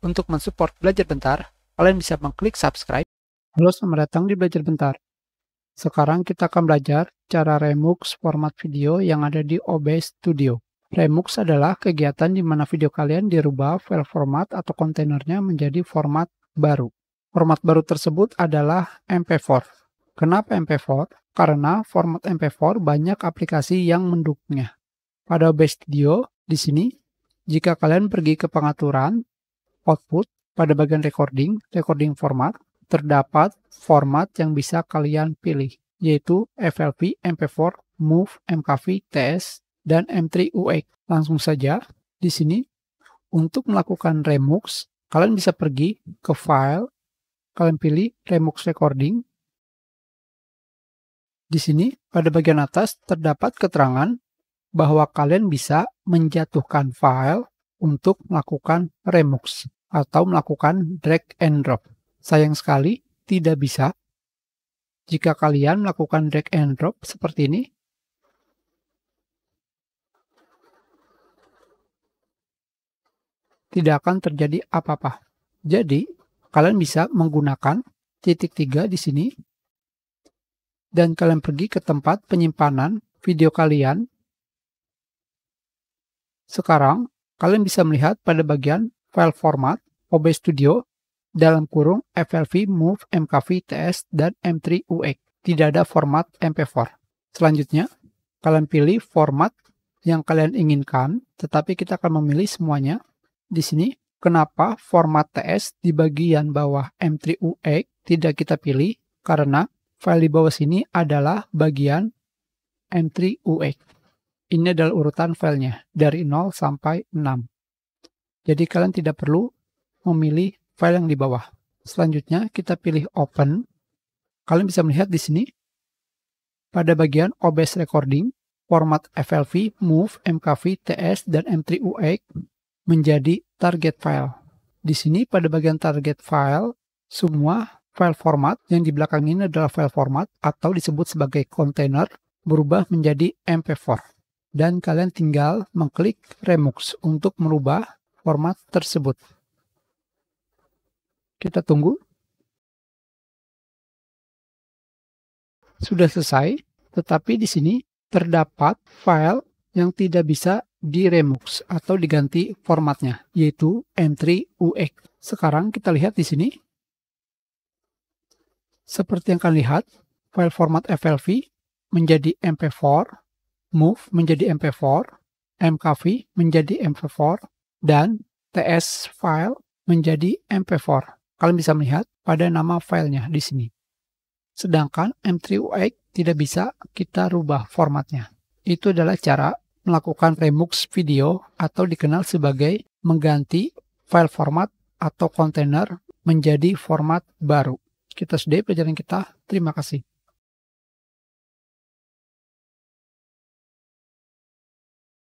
Untuk mensupport Belajar Bentar, kalian bisa mengklik subscribe. Halo, selamat datang di Belajar Bentar. Sekarang kita akan belajar cara remux format video yang ada di OBS Studio. Remux adalah kegiatan di mana video kalian dirubah file format atau kontainernya menjadi format baru. Format baru tersebut adalah MP4. Kenapa MP4? Karena format MP4 banyak aplikasi yang mendukungnya. Pada OBS Studio, di sini, jika kalian pergi ke pengaturan, output pada bagian recording, recording format, terdapat format yang bisa kalian pilih, yaitu FLV, MP4, MOV, MKV, TS, dan M3 UX. Langsung saja, di sini, untuk melakukan remux, kalian bisa pergi ke file, kalian pilih remux recording. Di sini, pada bagian atas, terdapat keterangan bahwa kalian bisa menjatuhkan file untuk melakukan remux atau melakukan drag and drop. Sayang sekali, tidak bisa. Jika kalian melakukan drag and drop seperti ini, tidak akan terjadi apa-apa. Jadi, kalian bisa menggunakan titik tiga di sini, dan kalian pergi ke tempat penyimpanan video kalian. Sekarang, kalian bisa melihat pada bagian file format, OBS Studio dalam kurung FLV, Move, MKV, TS, dan M3 UX. Tidak ada format MP4. Selanjutnya, kalian pilih format yang kalian inginkan, tetapi kita akan memilih semuanya. Di sini, kenapa format TS di bagian bawah M3 UX tidak kita pilih? Karena file di bawah sini adalah bagian M3 UX. Ini adalah urutan filenya dari 0 sampai 6. Jadi kalian tidak perlu memilih file yang di bawah. Selanjutnya kita pilih open. Kalian bisa melihat di sini pada bagian OBS recording, format FLV, MOVE, MKV, TS, dan M3UX menjadi target file. Di sini pada bagian target file, semua file format yang di belakang ini adalah file format atau disebut sebagai container berubah menjadi MP4. Dan kalian tinggal mengklik remux untuk merubah format tersebut. Kita tunggu. Sudah selesai, tetapi di sini terdapat file yang tidak bisa diremux atau diganti formatnya, yaitu entry UX. Sekarang kita lihat di sini. Seperti yang kalian lihat, file format FLV menjadi MP4, MOVE menjadi MP4, MKV menjadi MP4, dan TS file menjadi MP4. Kalian bisa melihat pada nama filenya di sini. Sedangkan M3UX tidak bisa kita rubah formatnya. Itu adalah cara melakukan remux video atau dikenal sebagai mengganti file format atau kontainer menjadi format baru. Kita sudah pelajaran kita. Terima kasih.